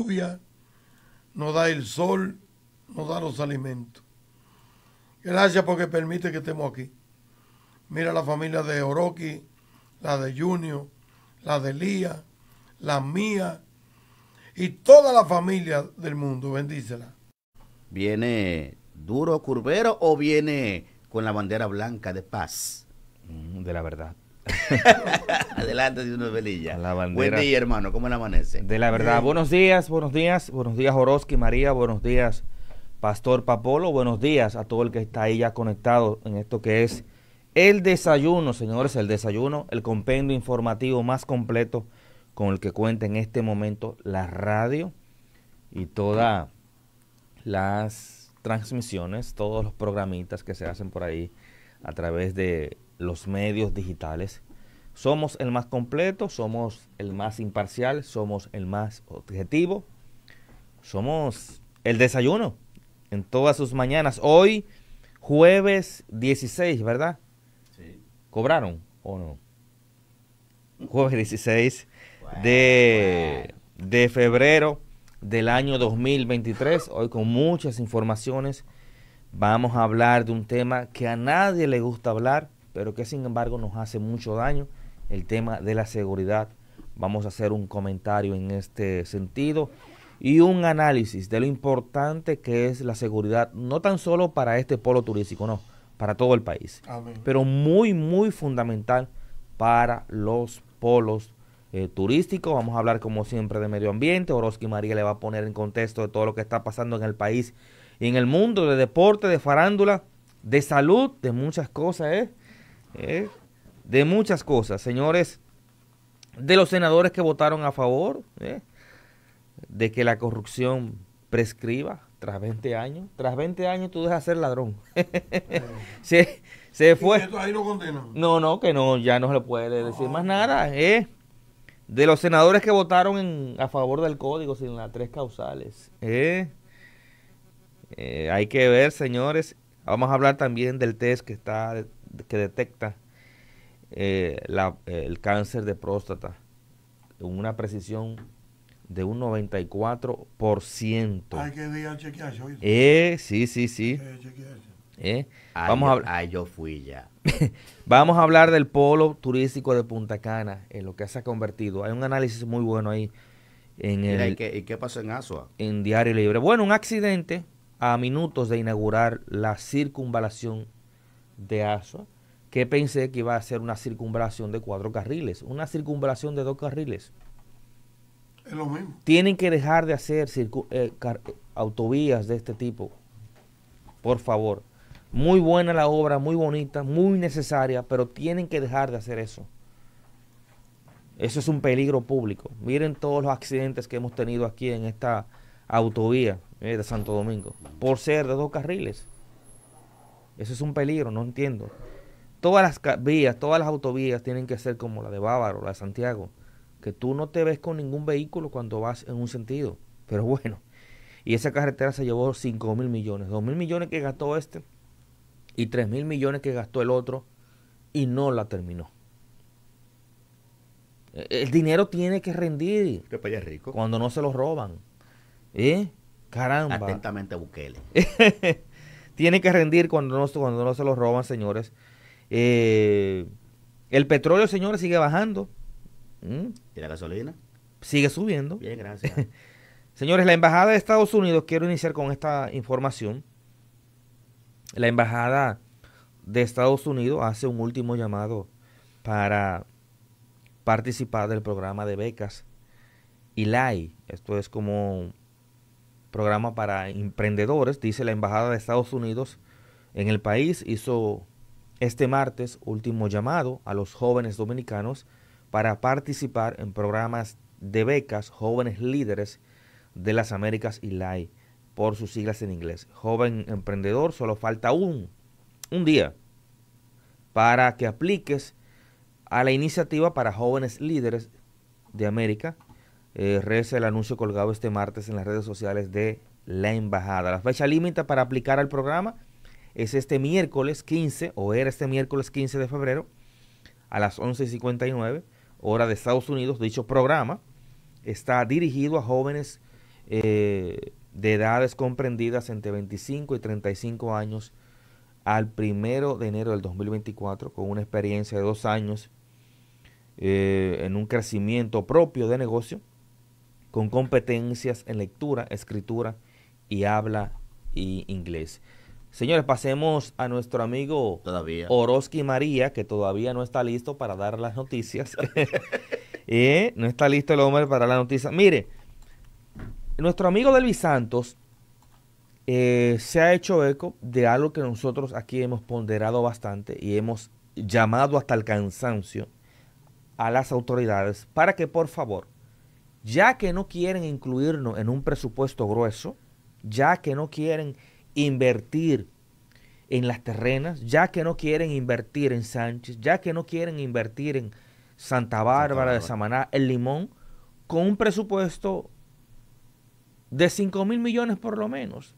lluvia, nos da el sol, no da los alimentos. Gracias porque permite que estemos aquí. Mira la familia de Oroki, la de junio la de Lía, la mía y toda la familia del mundo. Bendícela. ¿Viene duro curbero o viene con la bandera blanca de paz? Mm, de la verdad. Adelante, si uno velilla. La Buen día, hermano. ¿Cómo le amanece? De la verdad. Buenos días, buenos días. Buenos días, Orozki, María. Buenos días, Pastor Papolo. Buenos días a todo el que está ahí ya conectado en esto que es el desayuno, señores. El desayuno, el compendio informativo más completo con el que cuenta en este momento la radio y todas las transmisiones, todos los programitas que se hacen por ahí a través de los medios digitales. Somos el más completo, somos el más imparcial, somos el más objetivo, somos el desayuno en todas sus mañanas. Hoy, jueves 16, ¿verdad? Sí. ¿Cobraron o no? Jueves 16 de, de febrero del año 2023. Hoy con muchas informaciones vamos a hablar de un tema que a nadie le gusta hablar, pero que sin embargo nos hace mucho daño, el tema de la seguridad. Vamos a hacer un comentario en este sentido y un análisis de lo importante que es la seguridad, no tan solo para este polo turístico, no, para todo el país, pero muy, muy fundamental para los polos eh, turísticos. Vamos a hablar como siempre de medio ambiente. Orozki María le va a poner en contexto de todo lo que está pasando en el país y en el mundo, de deporte, de farándula, de salud, de muchas cosas. ¿eh? ¿eh? de muchas cosas, señores, de los senadores que votaron a favor ¿eh? de que la corrupción prescriba tras 20 años. Tras 20 años tú dejas ser ladrón. se, se fue. no, no, que no, ya no se le puede decir ah. más nada. ¿eh? De los senadores que votaron a favor del código sin las tres causales. hay que ver, señores. Vamos a hablar también del test que está que detecta eh, el cáncer de próstata con una precisión de un 94%. Hay que ir el chequearse, ¿oíste? Eh, sí, sí, sí. Eh. Ay, ah, Vamos a yo ah, fui ya. Vamos a hablar del polo turístico de Punta Cana, en lo que se ha convertido. Hay un análisis muy bueno ahí. En Mira, ¿y, qué, pasó en Asua? En Diario Libre. Bueno, un accidente a minutos de inaugurar la circunvalación de ASUA, que pensé que iba a ser una circunvalación de cuatro carriles, una circunvalación de dos carriles. Es lo mismo. Tienen que dejar de hacer eh, eh, autovías de este tipo, por favor. Muy buena la obra, muy bonita, muy necesaria, pero tienen que dejar de hacer eso. Eso es un peligro público. Miren todos los accidentes que hemos tenido aquí en esta autovía eh, de Santo Domingo, por ser de dos carriles. Eso es un peligro, no entiendo. Todas las vías, todas las autovías tienen que ser como la de Bávaro, la de Santiago, que tú no te ves con ningún vehículo cuando vas en un sentido. Pero bueno, y esa carretera se llevó 5 mil millones, 2 mil millones que gastó este y 3 mil millones que gastó el otro y no la terminó. E-, el dinero tiene que rendir. Que rico. Cuando no se lo roban. ¿Eh? Caramba. Atentamente Bukele. tiene que rendir cuando no, se los roban, señores. Eh, el petróleo, señores, sigue bajando. Mm. ¿Y la gasolina? Sigue subiendo. Bien, gracias. señores, la Embajada de Estados Unidos, quiero iniciar con esta información. La Embajada de Estados Unidos hace un último llamado para participar del programa de becas ILAI. Esto es como programa para emprendedores, dice la Embajada de Estados Unidos en el país, hizo este martes último llamado a los jóvenes dominicanos para participar en programas de becas Jóvenes Líderes de las Américas y LAI, por sus siglas en inglés. Joven emprendedor, solo falta un, un día para que apliques a la iniciativa para jóvenes líderes de América eh, reza el anuncio colgado este martes en las redes sociales de la embajada. La fecha límite para aplicar al programa es este miércoles 15, o era este miércoles 15 de febrero, a las 11.59, hora de Estados Unidos. Dicho programa está dirigido a jóvenes eh, de edades comprendidas entre 25 y 35 años al primero de enero del 2024, con una experiencia de dos años eh, en un crecimiento propio de negocio con competencias en lectura, escritura y habla y inglés. Señores, pasemos a nuestro amigo todavía. Orozki María, que todavía no está listo para dar las noticias. Eh, no está listo el hombre para las noticias. Mire, nuestro amigo Delvis Santos eh, se ha hecho eco de algo que nosotros aquí hemos ponderado bastante y hemos llamado hasta el cansancio a las autoridades para que por favor ya que no quieren incluirnos en un presupuesto grueso, ya que no quieren invertir en las terrenas, ya que no quieren invertir en Sánchez, ya que no quieren invertir en Santa Bárbara, de Samaná, el Limón, con un presupuesto de 5 mil millones por lo menos,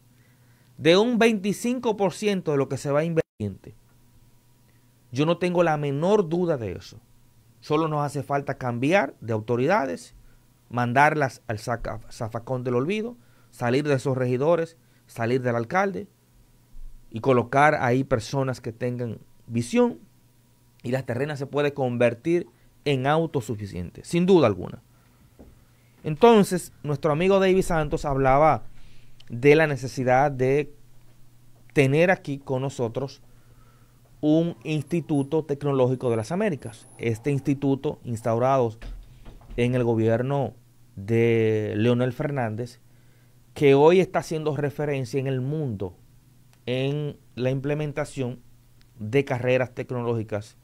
de un 25% de lo que se va a invertir. Yo no tengo la menor duda de eso. Solo nos hace falta cambiar de autoridades mandarlas al zafacón del olvido, salir de esos regidores, salir del alcalde y colocar ahí personas que tengan visión y las terrenas se puede convertir en autosuficiente, sin duda alguna. Entonces, nuestro amigo David Santos hablaba de la necesidad de tener aquí con nosotros un Instituto Tecnológico de las Américas. Este instituto instaurado en el gobierno de Leonel Fernández, que hoy está haciendo referencia en el mundo en la implementación de carreras tecnológicas.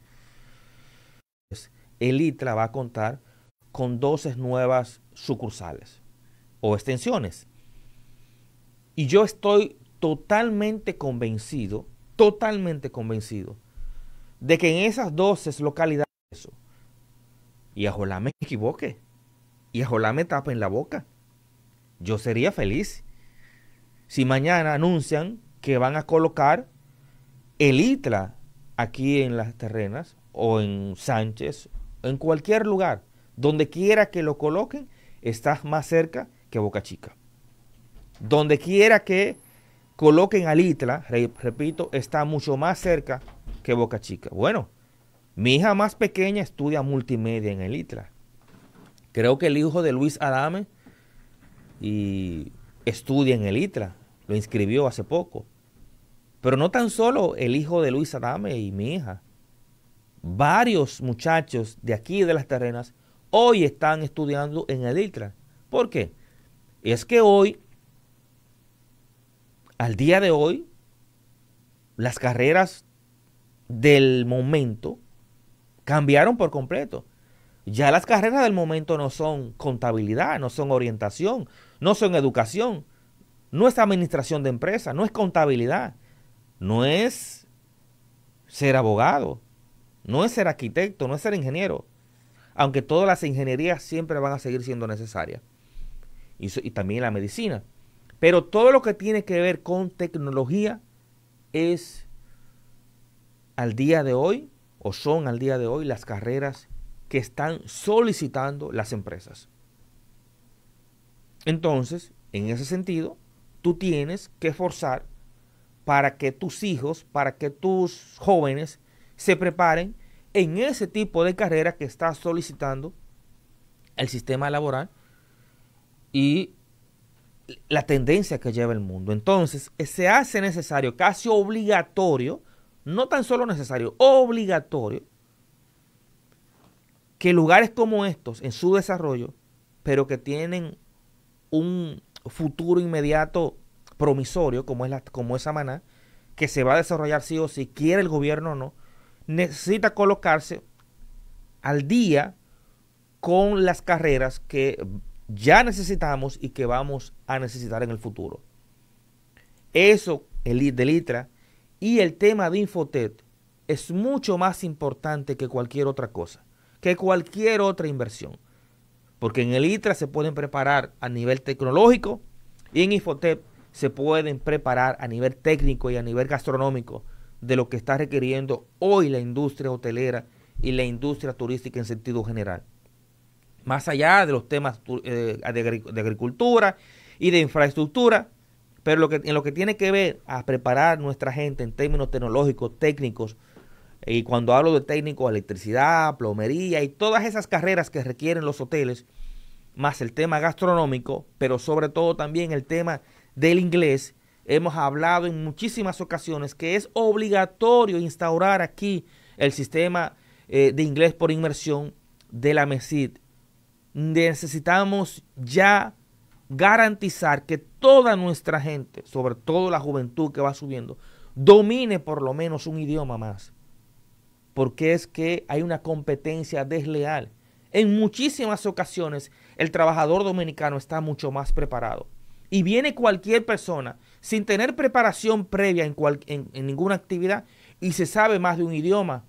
El ITRA va a contar con 12 nuevas sucursales o extensiones. Y yo estoy totalmente convencido, totalmente convencido, de que en esas 12 localidades, y ojalá me equivoque, y ojalá me tapen la boca. Yo sería feliz. Si mañana anuncian que van a colocar el ITLA aquí en las terrenas o en Sánchez, en cualquier lugar, donde quiera que lo coloquen, estás más cerca que Boca Chica. Donde quiera que coloquen al ITLA, repito, está mucho más cerca que Boca Chica. Bueno, mi hija más pequeña estudia multimedia en el ITLA. Creo que el hijo de Luis Adame y estudia en el ITRA, lo inscribió hace poco. Pero no tan solo el hijo de Luis Adame y mi hija. Varios muchachos de aquí de las terrenas hoy están estudiando en el ITRA. ¿Por qué? Es que hoy, al día de hoy, las carreras del momento cambiaron por completo. Ya las carreras del momento no son contabilidad, no son orientación, no son educación, no es administración de empresa, no es contabilidad, no es ser abogado, no es ser arquitecto, no es ser ingeniero. Aunque todas las ingenierías siempre van a seguir siendo necesarias. y también la medicina. Pero todo lo que tiene que ver con tecnología es al día de hoy, o son al día de hoy, las carreras que están solicitando las empresas. Entonces, en ese sentido, tú tienes que forzar para que tus hijos, para que tus jóvenes se preparen en ese tipo de carrera que está solicitando el sistema laboral y la tendencia que lleva el mundo. Entonces, se hace necesario, casi obligatorio, no tan solo necesario, obligatorio, que lugares como estos, en su desarrollo, pero que tienen un futuro inmediato promisorio, como es, la, como es Samaná, que se va a desarrollar sí o sí, quiere el gobierno o no, necesita colocarse al día con las carreras que ya necesitamos y que vamos a necesitar en el futuro. Eso, el de ITRA y el tema de Infotet es mucho más importante que cualquier otra cosa que cualquier otra inversión. Porque en el ITRA se pueden preparar a nivel tecnológico y en Infotep se pueden preparar a nivel técnico y a nivel gastronómico de lo que está requiriendo hoy la industria hotelera y la industria turística en sentido general. Más allá de los temas eh, de agricultura y de infraestructura, pero en lo que tiene que ver a preparar nuestra gente en términos tecnológicos, técnicos, y cuando hablo de técnico, electricidad, plomería y todas esas carreras que requieren los hoteles, más el tema gastronómico, pero sobre todo también el tema del inglés, hemos hablado en muchísimas ocasiones que es obligatorio instaurar aquí el sistema eh, de inglés por inmersión de la MESID. Necesitamos ya garantizar que toda nuestra gente, sobre todo la juventud que va subiendo, domine por lo menos un idioma más porque es que hay una competencia desleal. En muchísimas ocasiones el trabajador dominicano está mucho más preparado. Y viene cualquier persona sin tener preparación previa en, ninguna actividad y se sabe más de un idioma.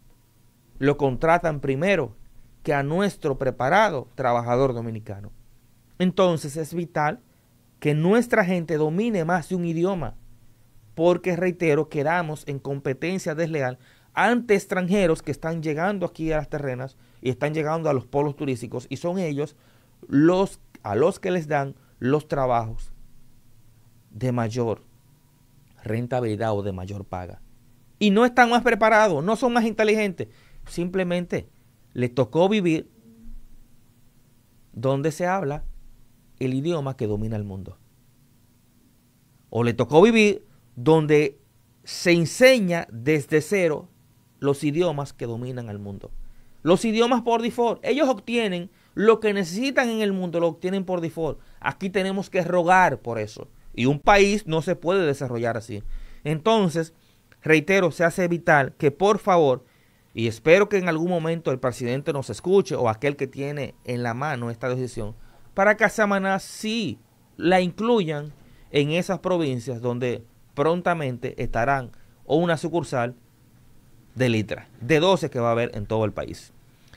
Lo contratan primero que a nuestro preparado trabajador dominicano. Entonces es vital que nuestra gente domine más de un idioma, porque reitero, quedamos en competencia desleal ante extranjeros que están llegando aquí a las terrenas y están llegando a los polos turísticos y son ellos los a los que les dan los trabajos de mayor rentabilidad o de mayor paga. Y no están más preparados, no son más inteligentes, simplemente le tocó vivir donde se habla el idioma que domina el mundo. O le tocó vivir donde se enseña desde cero los idiomas que dominan el mundo. Los idiomas por default, ellos obtienen lo que necesitan en el mundo, lo obtienen por default. Aquí tenemos que rogar por eso. Y un país no se puede desarrollar así. Entonces, reitero, se hace vital que por favor, y espero que en algún momento el presidente nos escuche o aquel que tiene en la mano esta decisión, para que a Samaná sí la incluyan en esas provincias donde prontamente estarán o una sucursal de litra, de 12 que va a haber en todo el país.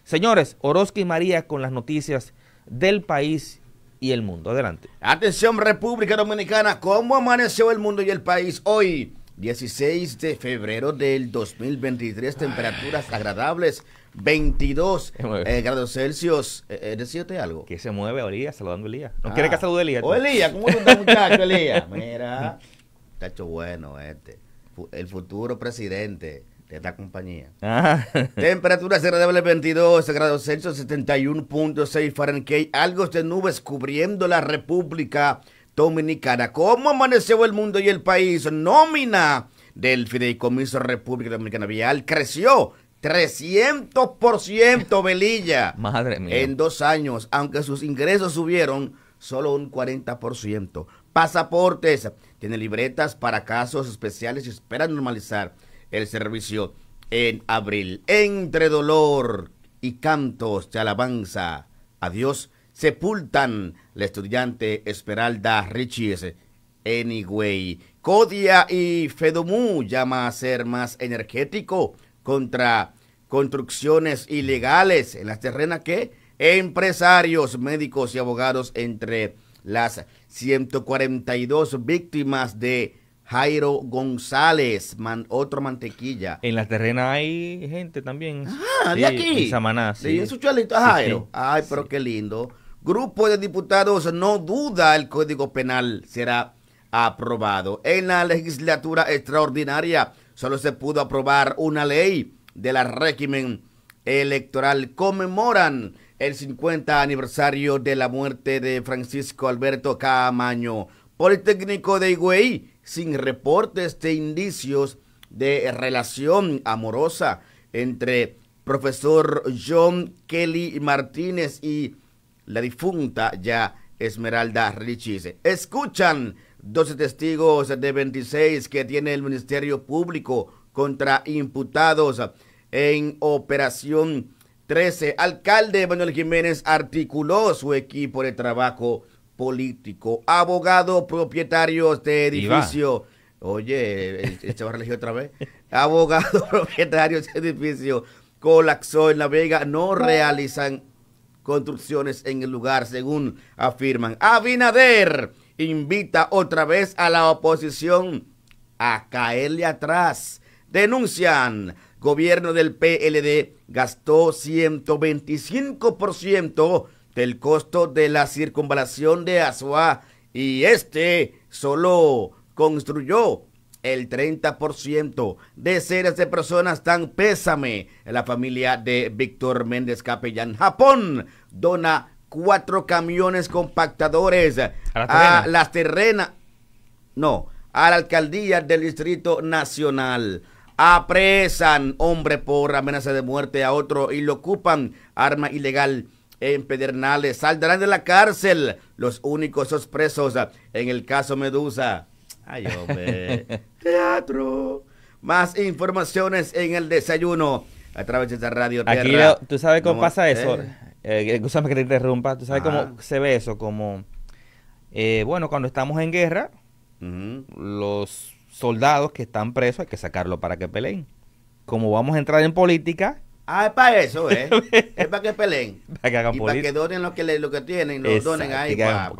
Señores, Orozco y María con las noticias del país y el mundo. Adelante. Atención República Dominicana, ¿cómo amaneció el mundo y el país hoy? 16 de febrero del 2023, temperaturas agradables, 22 eh, grados Celsius. Eh, eh algo. Que se mueve, Olía? saludando a Elías. ¿No ah. quiere que salude Elías? Oh, Elías, ¿cómo estás, muchacho, Elías? Mira, está hecho bueno este. El futuro presidente de la compañía. Ah. Temperatura agradable 22 grados Celsius, 71.6 Fahrenheit. Algo de nubes cubriendo la República Dominicana. ¿Cómo amaneció el mundo y el país? Nómina del Fideicomiso República Dominicana Vial creció 300% Belilla. Madre mía. En dos años, aunque sus ingresos subieron solo un 40%. Pasaportes, tiene libretas para casos especiales y espera normalizar el servicio en abril. Entre dolor y cantos de alabanza a Dios sepultan la estudiante Esperalda Richies Anyway. Codia y Fedomú llama a ser más energético contra construcciones ilegales en las terrenas que empresarios, médicos y abogados entre las 142 víctimas de Jairo González, otro mantequilla. En la terrena hay gente también. Ah, de aquí. Sí, en su chalito, Jairo. Ay, pero qué lindo. Grupo de diputados no duda el Código Penal será aprobado. En la legislatura extraordinaria solo se pudo aprobar una ley de la régimen electoral. Conmemoran el 50 aniversario de la muerte de Francisco Alberto Camaño. Politécnico de Higüey sin reportes de indicios de relación amorosa entre profesor John Kelly Martínez y la difunta ya Esmeralda Richise. Escuchan 12 testigos de 26 que tiene el Ministerio Público contra imputados en Operación 13. Alcalde Manuel Jiménez articuló su equipo de trabajo político, abogado propietario de este edificio. Oye, eh, eh, se va a otra vez. Abogado propietario de este edificio colapsó en La Vega. No realizan construcciones en el lugar, según afirman. Abinader invita otra vez a la oposición a caerle atrás. Denuncian. Gobierno del PLD gastó 125% del costo de la circunvalación de Azuá y este solo construyó el 30%. ciento de personas tan pésame. La familia de Víctor Méndez Capellán, Japón, dona cuatro camiones compactadores a, a las terrenas. No, a la alcaldía del Distrito Nacional. Apresan hombre por amenaza de muerte a otro y lo ocupan arma ilegal en Pedernales saldrán de la cárcel los únicos presos ah, en el caso Medusa. Ay, hombre. Teatro. Más informaciones en el desayuno a través de esta radio. Aquí tú sabes cómo, pasa eso. Eh, eh que te interrumpa. Tú sabes cómo se ve eso. Como, eh, bueno, cuando estamos en guerra, los soldados que están presos hay que sacarlo para que peleen. Como vamos a entrar en política, Ah, es para eso, ¿eh? es para que peleen. Para que hagan y Para que donen lo que, le, lo que tienen, lo donen ahí para,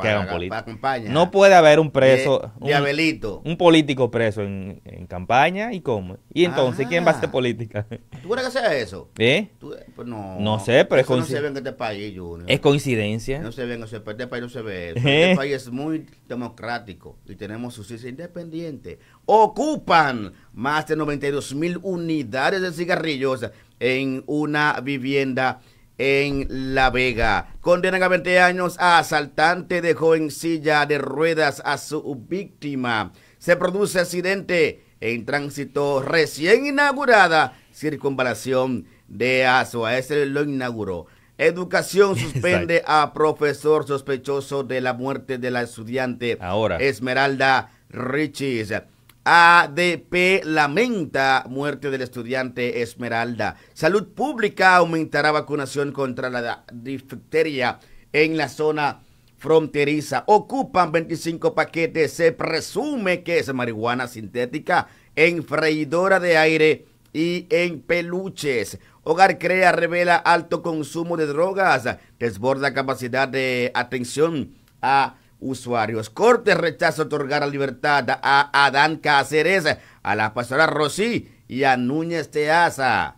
campaña. No puede haber un preso. De, un, político preso en, en, campaña y cómo. Y entonces, ¿quién va a hacer ah. política? ¿Tú crees que sea eso? ¿Eh? pues no, no sé, pero es coincidencia. No se ve en este país, Junior. Es coincidencia. No se ve en este país, no se ve Este país es muy democrático y tenemos justicia independiente. Ocupan más de 92 mil unidades de cigarrillos en una vivienda en La Vega. Condenan a 20 años a asaltante de joven silla de ruedas a su víctima. Se produce accidente en tránsito recién inaugurada circunvalación de Azua. Ese lo inauguró. Educación suspende a profesor sospechoso de la muerte de la estudiante Ahora. Esmeralda Richis. ADP lamenta muerte del estudiante Esmeralda. Salud Pública aumentará vacunación contra la difteria en la zona fronteriza. Ocupan 25 paquetes. Se presume que es marihuana sintética en freidora de aire y en peluches. Hogar Crea revela alto consumo de drogas. Desborda capacidad de atención a usuarios. Cortes rechaza otorgar libertad a Adán Cáceres, a la pastora Rossi y a Núñez Teaza.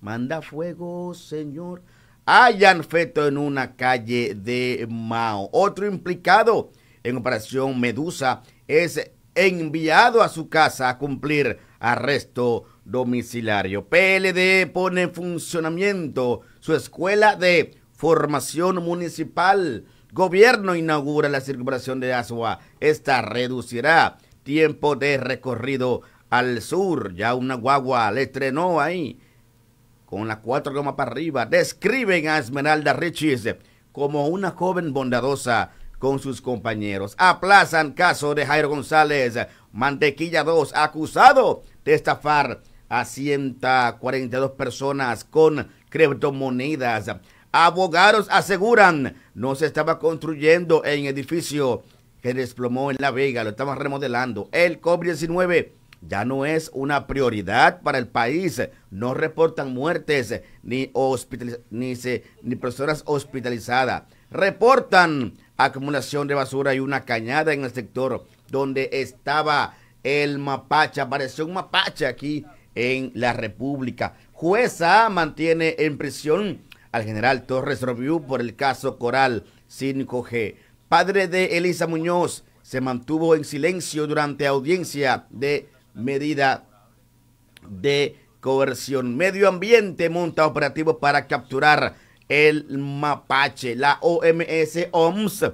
Manda fuego, señor. Hayan feto en una calle de Mao. Otro implicado en Operación Medusa es enviado a su casa a cumplir arresto domiciliario. PLD pone en funcionamiento su escuela de formación municipal Gobierno inaugura la circulación de Asua. Esta reducirá tiempo de recorrido al sur. Ya una guagua le estrenó ahí con las cuatro gomas para arriba. Describen a Esmeralda Richis como una joven bondadosa con sus compañeros. Aplazan caso de Jairo González, Mantequilla 2, acusado de estafar a 142 personas con criptomonedas. Abogados aseguran no se estaba construyendo en edificio que desplomó en La Vega, lo estaban remodelando. El COVID-19 ya no es una prioridad para el país. No reportan muertes ni, ni, ni personas hospitalizadas. Reportan acumulación de basura y una cañada en el sector donde estaba el mapache. Apareció un mapache aquí en la República. Jueza mantiene en prisión al general Torres Roviú por el caso Coral 5G. Padre de Elisa Muñoz se mantuvo en silencio durante audiencia de medida de coerción. Medio Ambiente monta operativo para capturar el mapache. La OMS OMS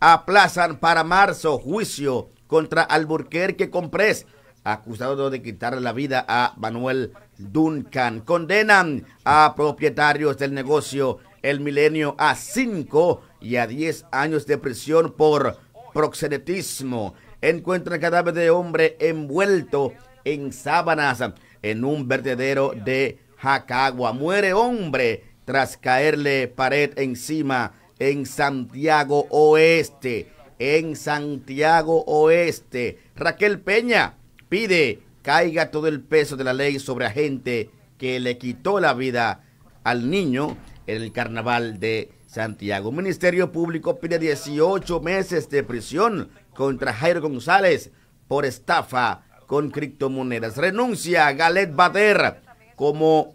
aplazan para marzo juicio contra Alburquerque Comprés, acusado de quitar la vida a Manuel Duncan. Condenan a propietarios del negocio El Milenio a 5 y a 10 años de prisión por proxenetismo. Encuentran cadáver de hombre envuelto en sábanas en un vertedero de Jacagua. Muere hombre tras caerle pared encima en Santiago Oeste. En Santiago Oeste. Raquel Peña pide caiga todo el peso de la ley sobre la gente que le quitó la vida al niño en el carnaval de Santiago. Ministerio Público pide 18 meses de prisión contra Jairo González por estafa con criptomonedas. Renuncia a Galet Bader como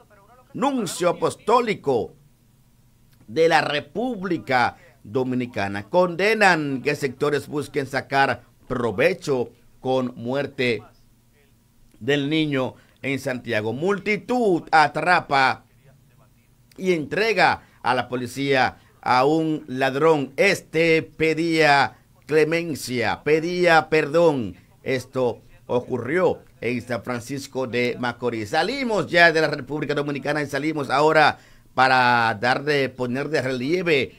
nuncio apostólico de la República Dominicana. Condenan que sectores busquen sacar provecho con muerte del niño en Santiago. Multitud atrapa y entrega a la policía a un ladrón. Este pedía clemencia, pedía perdón. Esto ocurrió en San Francisco de Macorís. Salimos ya de la República Dominicana y salimos ahora para dar de, poner de relieve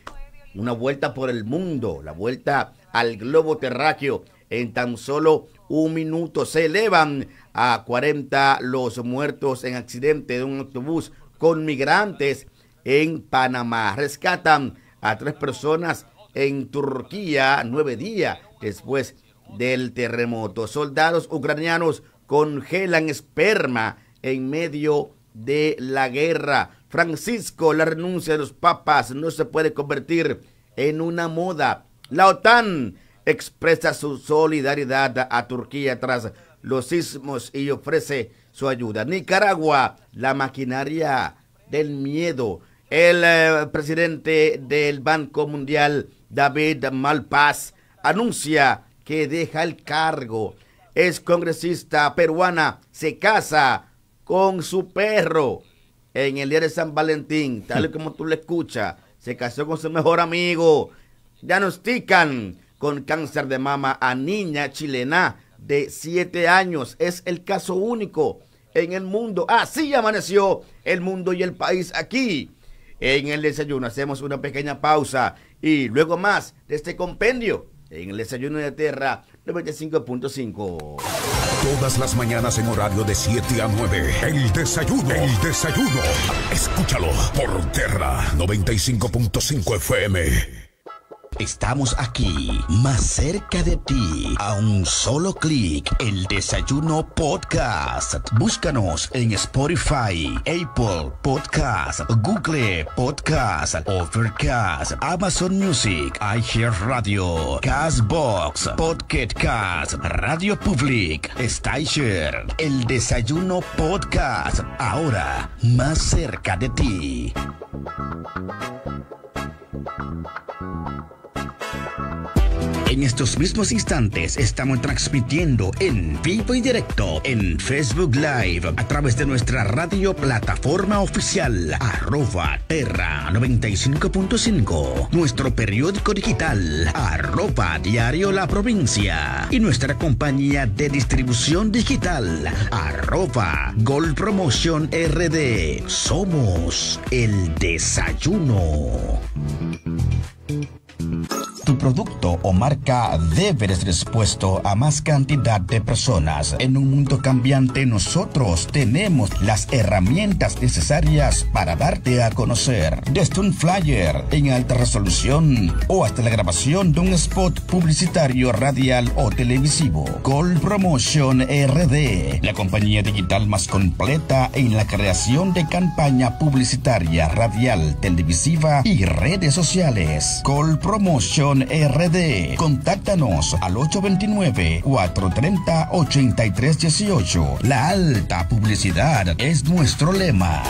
una vuelta por el mundo, la vuelta al globo terráqueo en tan solo un minuto. Se elevan a 40 los muertos en accidente de un autobús con migrantes en Panamá. Rescatan a tres personas en Turquía nueve días después del terremoto. Soldados ucranianos congelan esperma en medio de la guerra. Francisco, la renuncia de los papas no se puede convertir en una moda. La OTAN expresa su solidaridad a Turquía tras los sismos y ofrece su ayuda. Nicaragua, la maquinaria del miedo. El eh, presidente del Banco Mundial, David Malpaz, anuncia que deja el cargo. Es congresista peruana, se casa con su perro en el día de San Valentín, tal y como tú le escuchas. Se casó con su mejor amigo. Diagnostican con cáncer de mama a niña chilena de siete años. Es el caso único en el mundo. Así amaneció el mundo y el país aquí. En el desayuno hacemos una pequeña pausa y luego más de este compendio en el desayuno de Tierra 95.5. Todas las mañanas en horario de 7 a 9. El desayuno. El desayuno. Escúchalo por Terra 95.5 FM. Estamos aquí, más cerca de ti, a un solo clic, el Desayuno Podcast. Búscanos en Spotify, Apple Podcast, Google Podcast, Overcast, Amazon Music, iHeartRadio, Castbox, Podcast Cast, Radio Public, Stitcher, el Desayuno Podcast. Ahora, más cerca de ti. En estos mismos instantes estamos transmitiendo en vivo y directo en Facebook Live a través de nuestra radio plataforma oficial arroba terra 95.5, nuestro periódico digital arroba diario la provincia y nuestra compañía de distribución digital arroba Gold Promotion RD. Somos el desayuno producto o marca debe ser expuesto a más cantidad de personas. En un mundo cambiante nosotros tenemos las herramientas necesarias para darte a conocer. Desde un flyer en alta resolución o hasta la grabación de un spot publicitario radial o televisivo. Call Promotion RD, la compañía digital más completa en la creación de campaña publicitaria radial, televisiva y redes sociales. Call Promotion RD. Contáctanos al 829-430-8318. La alta publicidad es nuestro lema.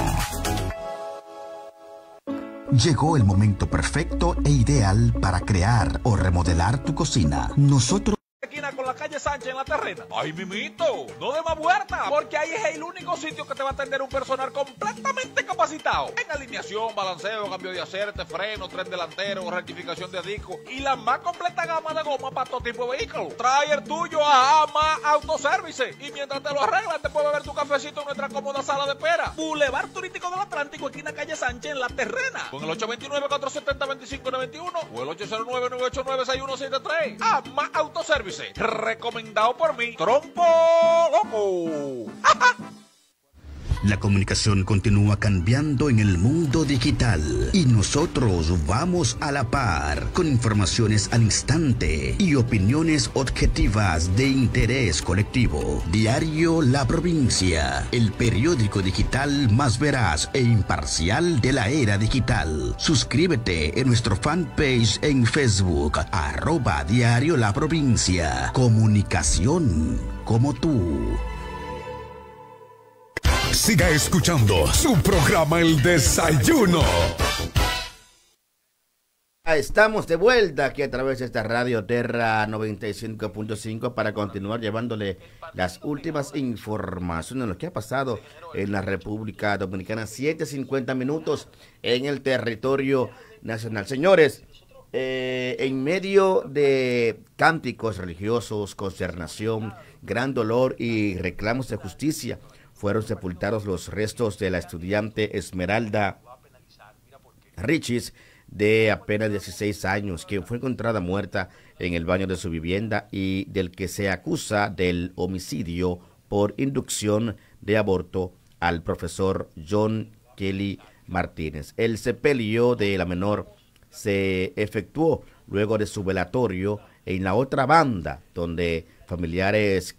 Llegó el momento perfecto e ideal para crear o remodelar tu cocina. Nosotros calle Sánchez en la terrena. ¡Ay, mimito! ¡No de más vuelta! Porque ahí es el único sitio que te va a atender un personal completamente capacitado. En alineación, balanceo, cambio de acerte, freno, tren delantero, rectificación de disco y la más completa gama de goma para todo tipo de vehículo. Trae tuyo a AMA Autoservice y mientras te lo arreglas te puedes beber tu cafecito en nuestra cómoda sala de espera. Boulevard Turístico del Atlántico, aquí en la calle Sánchez en la terrena. Con el 829-470-2591 o el 809-989-6173. AMA Autoservice recomendado por mí, Trompo Loco. La comunicación continúa cambiando en el mundo digital y nosotros vamos a la par con informaciones al instante y opiniones objetivas de interés colectivo. Diario La Provincia, el periódico digital más veraz e imparcial de la era digital. Suscríbete en nuestro fanpage en Facebook, arroba Diario La Provincia. Comunicación como tú siga escuchando su programa El Desayuno. Estamos de vuelta aquí a través de esta radio Terra 95.5 para continuar llevándole las últimas informaciones de lo que ha pasado en la República Dominicana. 7.50 minutos en el territorio nacional. Señores, eh, en medio de cánticos religiosos, consternación, gran dolor y reclamos de justicia fueron sepultados los restos de la estudiante Esmeralda Richis de apenas 16 años, quien fue encontrada muerta en el baño de su vivienda y del que se acusa del homicidio por inducción de aborto al profesor John Kelly Martínez. El sepelio de la menor se efectuó luego de su velatorio en la otra banda, donde familiares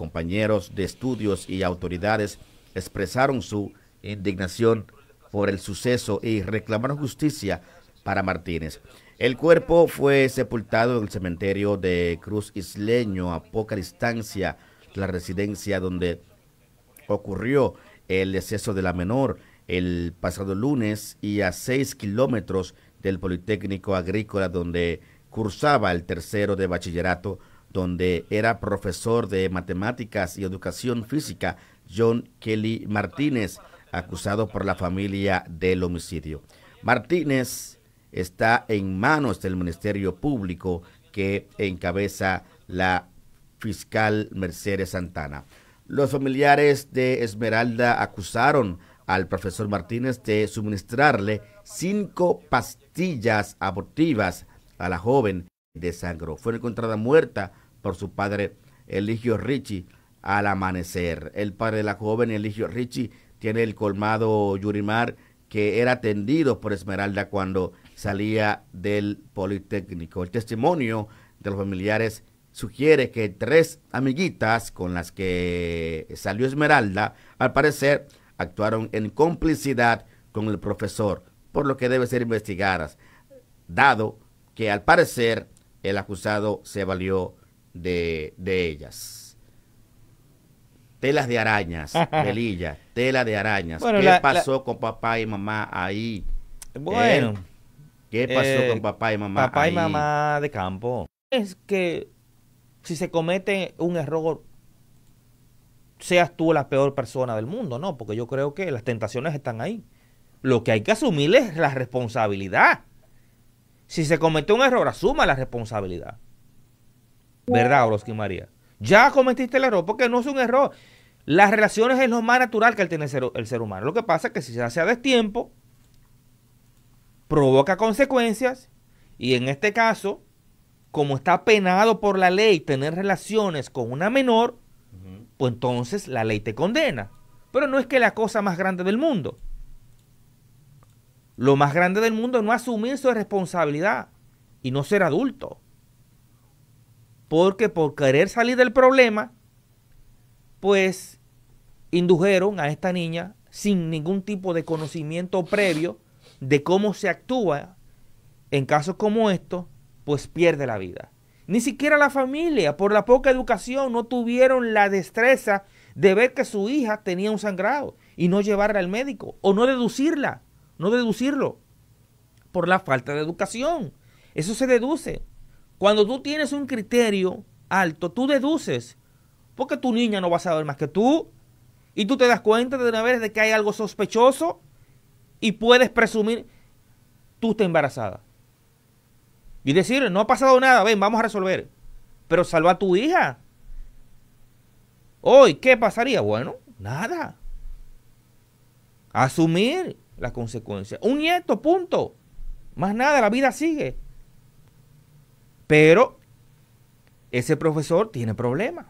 compañeros de estudios y autoridades expresaron su indignación por el suceso y reclamaron justicia para Martínez. El cuerpo fue sepultado en el cementerio de Cruz Isleño a poca distancia de la residencia donde ocurrió el deceso de la menor el pasado lunes y a seis kilómetros del Politécnico Agrícola donde cursaba el tercero de bachillerato donde era profesor de matemáticas y educación física John Kelly Martínez, acusado por la familia del homicidio. Martínez está en manos del Ministerio Público que encabeza la fiscal Mercedes Santana. Los familiares de Esmeralda acusaron al profesor Martínez de suministrarle cinco pastillas abortivas a la joven de Sangro. Fue encontrada muerta por su padre Eligio Richie, al amanecer. El padre de la joven Eligio Richie, tiene el colmado Yurimar que era atendido por Esmeralda cuando salía del Politécnico. El testimonio de los familiares sugiere que tres amiguitas con las que salió Esmeralda, al parecer, actuaron en complicidad con el profesor, por lo que debe ser investigadas, dado que al parecer el acusado se valió de, ellas. Telas de arañas, melilla tela de arañas. ¿Qué pasó con papá y mamá ahí? Bueno. ¿Qué pasó con eh, papá y mamá? Papá y mamá de campo. Es que si se comete un error, seas tú la peor persona del mundo, ¿no? Porque yo creo que las tentaciones están ahí. Lo que hay que asumir es la responsabilidad. Si se comete un error, asuma la responsabilidad. ¿Verdad, que María? Ya cometiste el error, porque no es un error. Las relaciones es lo más natural que tiene el ser, humano. Lo que pasa es que si se hace a destiempo, provoca consecuencias y en este caso, como está penado por la ley tener relaciones con una menor, pues entonces la ley te condena. Pero no es que la cosa más grande del mundo. Lo más grande del mundo es no asumir su responsabilidad y no ser adulto porque por querer salir del problema, pues indujeron a esta niña sin ningún tipo de conocimiento previo de cómo se actúa en casos como estos, pues pierde la vida. Ni siquiera la familia, por la poca educación, no tuvieron la destreza de ver que su hija tenía un sangrado y no llevarla al médico o no deducirla, no deducirlo por la falta de educación. Eso se deduce. Cuando tú tienes un criterio alto, tú deduces, porque tu niña no va a saber más que tú, y tú te das cuenta de una vez de que hay algo sospechoso y puedes presumir, tú estás embarazada. Y decirle, no ha pasado nada, ven, vamos a resolver. Pero salva a tu hija. Hoy, ¿qué pasaría? Bueno, nada. Asumir las consecuencias. Un nieto, punto. Más nada, la vida sigue. Pero ese profesor tiene problemas.